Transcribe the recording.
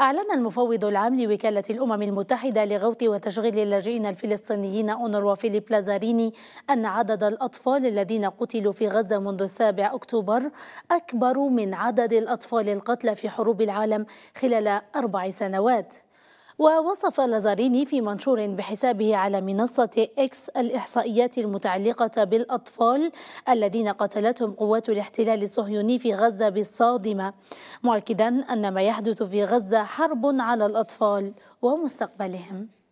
أعلن المفوض العام لوكالة الأمم المتحدة لغوث وتشغيل اللاجئين الفلسطينيين أونروا فيليب لازاريني أن عدد الأطفال الذين قتلوا في غزة منذ 7 أكتوبر أكبر من عدد الأطفال القتلى في حروب العالم خلال أربع سنوات ووصف لازاريني في منشور بحسابه على منصة إكس الإحصائيات المتعلقة بالأطفال الذين قتلتهم قوات الاحتلال الصهيوني في غزة بالصادمة مؤكدا أن ما يحدث في غزة حرب على الأطفال ومستقبلهم